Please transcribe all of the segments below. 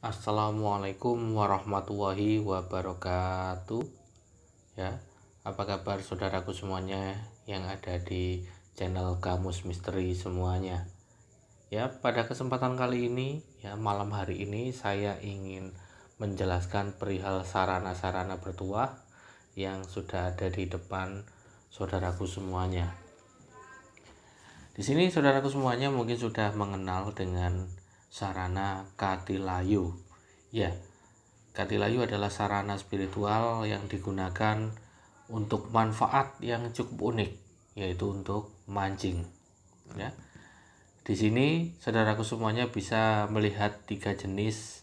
Assalamualaikum warahmatullahi wabarakatuh ya apa kabar saudaraku semuanya yang ada di channel kamus misteri semuanya ya pada kesempatan kali ini ya malam hari ini saya ingin menjelaskan perihal sarana-sarana bertuah yang sudah ada di depan saudaraku semuanya di sini saudaraku semuanya mungkin sudah mengenal dengan sarana Katilayu. Ya, Katilayu adalah sarana spiritual yang digunakan untuk manfaat yang cukup unik, yaitu untuk mancing. Ya. Di sini saudaraku semuanya bisa melihat tiga jenis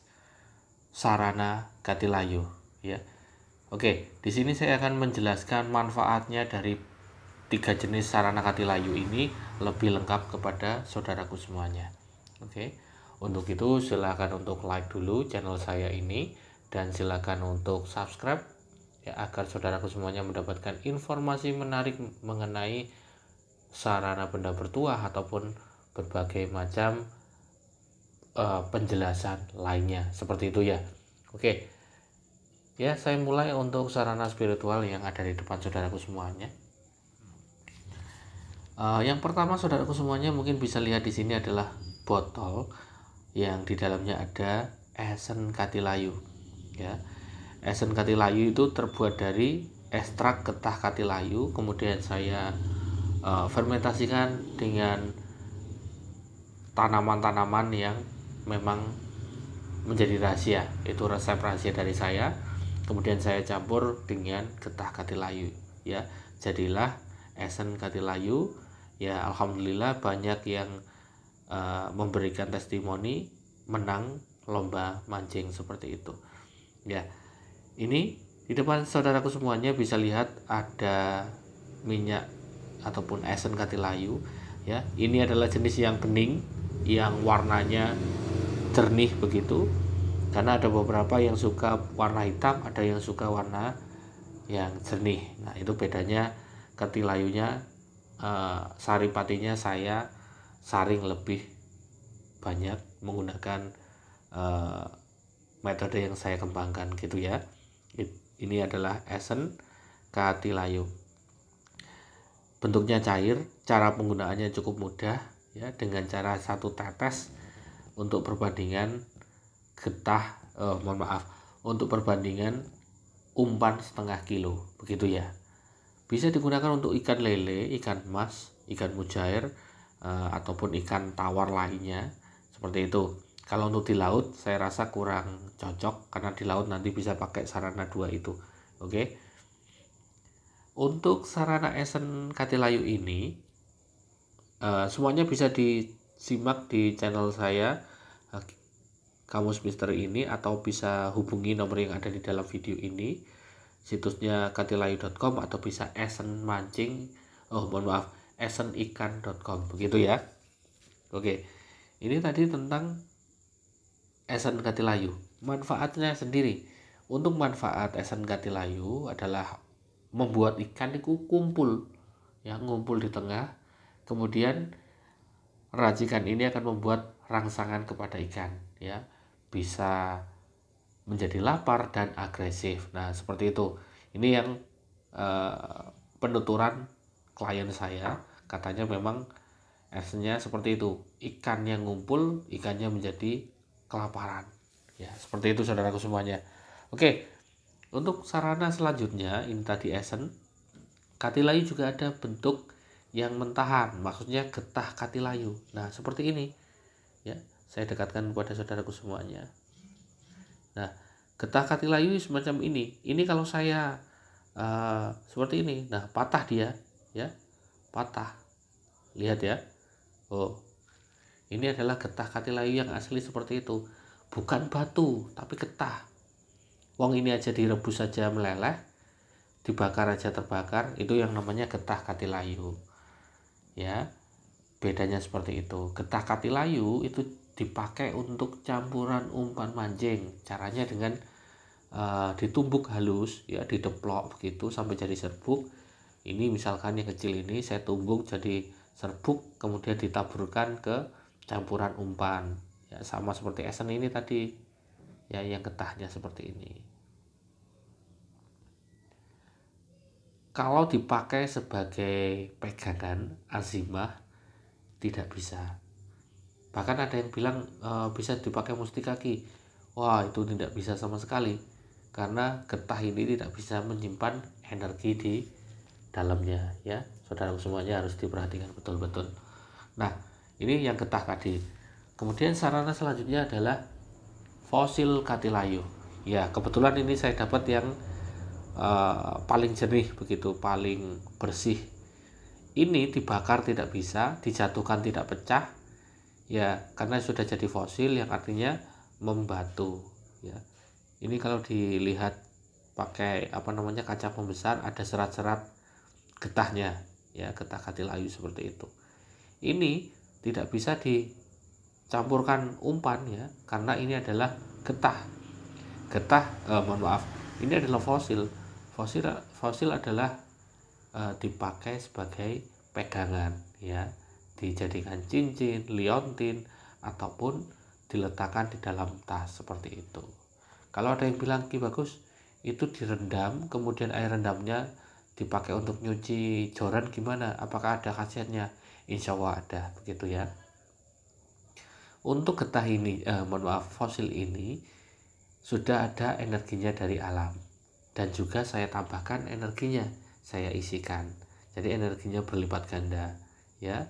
sarana Katilayu, ya. Oke, di sini saya akan menjelaskan manfaatnya dari tiga jenis sarana Katilayu ini lebih lengkap kepada saudaraku semuanya. Oke. Untuk itu silahkan untuk like dulu channel saya ini dan silahkan untuk subscribe ya, agar saudaraku semuanya mendapatkan informasi menarik mengenai sarana benda bertuah ataupun berbagai macam uh, penjelasan lainnya seperti itu ya. Oke. Ya, saya mulai untuk sarana spiritual yang ada di depan saudaraku semuanya. Uh, yang pertama saudaraku semuanya mungkin bisa lihat di sini adalah botol yang di dalamnya ada esen katilayu ya esen katilayu itu terbuat dari ekstrak ketah katilayu kemudian saya uh, fermentasikan dengan tanaman-tanaman yang memang menjadi rahasia itu resep rahasia dari saya kemudian saya campur dengan ketah katilayu ya jadilah esen katilayu ya alhamdulillah banyak yang uh, memberikan testimoni menang lomba mancing seperti itu ya ini di depan saudaraku semuanya bisa lihat ada minyak ataupun esen katilayu ya ini adalah jenis yang bening yang warnanya jernih begitu karena ada beberapa yang suka warna hitam ada yang suka warna yang jernih nah itu bedanya katilayunya uh, eh, saripatinya saya saring lebih banyak menggunakan uh, metode yang saya kembangkan gitu ya ini adalah esen katilayu bentuknya cair cara penggunaannya cukup mudah ya dengan cara satu tetes untuk perbandingan getah uh, mohon maaf untuk perbandingan umpan setengah kilo begitu ya bisa digunakan untuk ikan lele ikan mas ikan mujair uh, ataupun ikan tawar lainnya seperti itu kalau untuk di laut saya rasa kurang cocok karena di laut nanti bisa pakai sarana dua itu oke okay? untuk sarana esen katilayu ini uh, semuanya bisa disimak di channel saya eh, kamus Mister ini atau bisa hubungi nomor yang ada di dalam video ini situsnya katilayu.com atau bisa esen mancing oh mohon maaf essenikan.com begitu ya oke ini tadi tentang esen katilayu manfaatnya sendiri untuk manfaat esen katilayu adalah membuat ikan itu kumpul ya ngumpul di tengah kemudian racikan ini akan membuat rangsangan kepada ikan ya bisa menjadi lapar dan agresif nah seperti itu ini yang eh, penuturan klien saya katanya memang esnya seperti itu ikan yang ngumpul ikannya menjadi kelaparan ya seperti itu saudaraku semuanya oke untuk sarana selanjutnya ini tadi esen katilayu juga ada bentuk yang mentahan maksudnya getah katilayu nah seperti ini ya saya dekatkan kepada saudaraku semuanya nah getah katilayu semacam ini ini kalau saya uh, seperti ini nah patah dia ya patah lihat ya oh ini adalah getah katilayu yang asli seperti itu bukan batu tapi getah wong ini aja direbus saja meleleh dibakar aja terbakar itu yang namanya getah katilayu ya bedanya seperti itu getah katilayu itu dipakai untuk campuran umpan mancing caranya dengan uh, ditumbuk halus ya dideplok begitu sampai jadi serbuk ini misalkan yang kecil ini saya tunggu jadi serbuk kemudian ditaburkan ke campuran umpan ya sama seperti esen ini tadi ya yang getahnya seperti ini kalau dipakai sebagai pegangan azimah tidak bisa bahkan ada yang bilang e, bisa dipakai musti kaki. wah itu tidak bisa sama sekali karena getah ini tidak bisa menyimpan energi di dalamnya ya saudara semuanya harus diperhatikan betul-betul nah ini yang getah tadi kemudian sarana selanjutnya adalah fosil katilayu ya kebetulan ini saya dapat yang uh, paling jernih begitu paling bersih ini dibakar tidak bisa dijatuhkan tidak pecah ya karena sudah jadi fosil yang artinya membatu ya ini kalau dilihat pakai apa namanya kaca pembesar ada serat-serat getahnya ya getah katil ayu seperti itu ini tidak bisa dicampurkan umpan ya karena ini adalah getah getah eh, mohon maaf ini adalah fosil fosil fosil adalah eh, dipakai sebagai pegangan ya dijadikan cincin liontin ataupun diletakkan di dalam tas seperti itu kalau ada yang bilang ki bagus itu direndam kemudian air rendamnya dipakai untuk nyuci joran gimana apakah ada khasiatnya insya Allah ada begitu ya untuk getah ini eh, mohon maaf fosil ini sudah ada energinya dari alam dan juga saya tambahkan energinya saya isikan jadi energinya berlipat ganda ya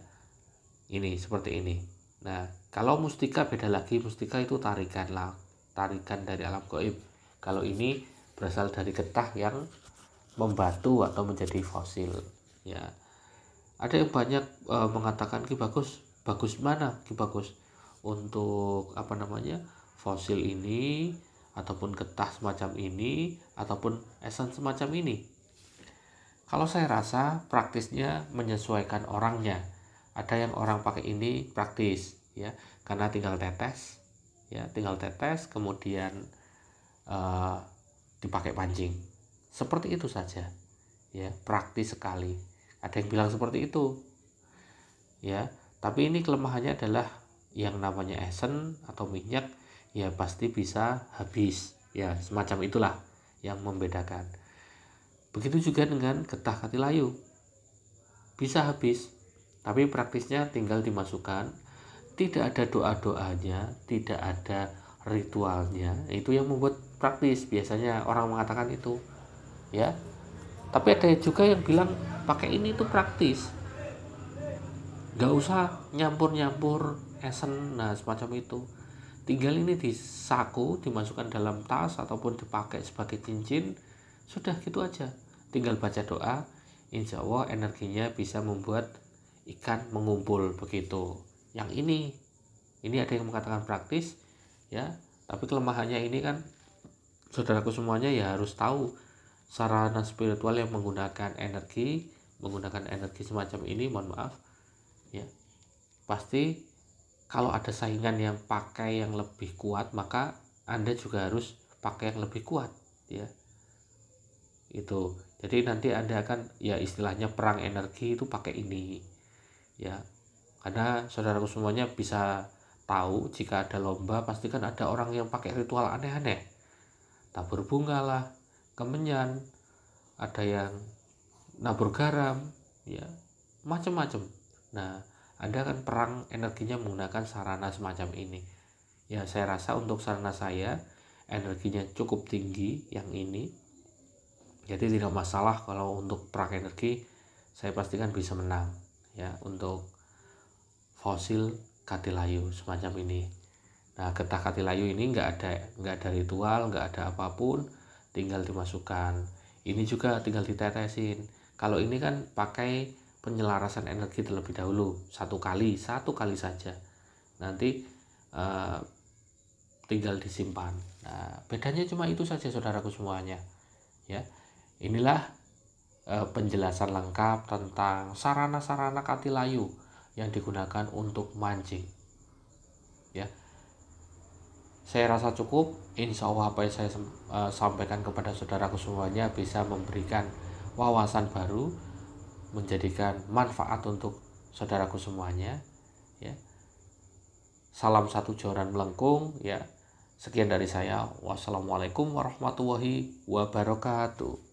ini seperti ini nah kalau mustika beda lagi mustika itu tarikan lah tarikan dari alam goib kalau ini berasal dari getah yang membatu atau menjadi fosil ya ada yang banyak e, mengatakan ki bagus bagus mana ki bagus untuk apa namanya fosil ini ataupun getah semacam ini ataupun esen semacam ini kalau saya rasa praktisnya menyesuaikan orangnya ada yang orang pakai ini praktis ya karena tinggal tetes ya tinggal tetes kemudian e, dipakai pancing seperti itu saja. Ya, praktis sekali. Ada yang bilang seperti itu. Ya, tapi ini kelemahannya adalah yang namanya esen atau minyak ya pasti bisa habis. Ya, semacam itulah yang membedakan. Begitu juga dengan getah katilayu. Bisa habis, tapi praktisnya tinggal dimasukkan. Tidak ada doa-doanya, tidak ada ritualnya. Itu yang membuat praktis. Biasanya orang mengatakan itu ya tapi ada juga yang bilang pakai ini itu praktis nggak usah nyampur nyampur esen nah semacam itu tinggal ini disaku dimasukkan dalam tas ataupun dipakai sebagai cincin sudah gitu aja tinggal baca doa insya Allah energinya bisa membuat ikan mengumpul begitu yang ini ini ada yang mengatakan praktis ya tapi kelemahannya ini kan saudaraku semuanya ya harus tahu sarana spiritual yang menggunakan energi menggunakan energi semacam ini mohon maaf ya pasti kalau ada saingan yang pakai yang lebih kuat maka anda juga harus pakai yang lebih kuat ya itu jadi nanti anda akan ya istilahnya perang energi itu pakai ini ya karena saudaraku semuanya bisa tahu jika ada lomba pastikan ada orang yang pakai ritual aneh-aneh tabur bunga lah kemenyan ada yang nabur garam ya macam-macam nah ada kan perang energinya menggunakan sarana semacam ini ya saya rasa untuk sarana saya energinya cukup tinggi yang ini jadi tidak masalah kalau untuk perang energi saya pastikan bisa menang ya untuk fosil katilayu semacam ini nah getah katilayu ini nggak ada nggak ada ritual nggak ada apapun tinggal dimasukkan ini juga tinggal ditetesin kalau ini kan pakai penyelarasan energi terlebih dahulu satu kali satu kali saja nanti eh, tinggal disimpan nah, bedanya cuma itu saja saudaraku semuanya ya inilah eh, penjelasan lengkap tentang sarana-sarana katilayu yang digunakan untuk mancing ya saya rasa cukup insya Allah apa yang saya eh, sampaikan kepada saudaraku semuanya bisa memberikan wawasan baru menjadikan manfaat untuk saudaraku semuanya ya salam satu joran melengkung ya sekian dari saya wassalamualaikum warahmatullahi wabarakatuh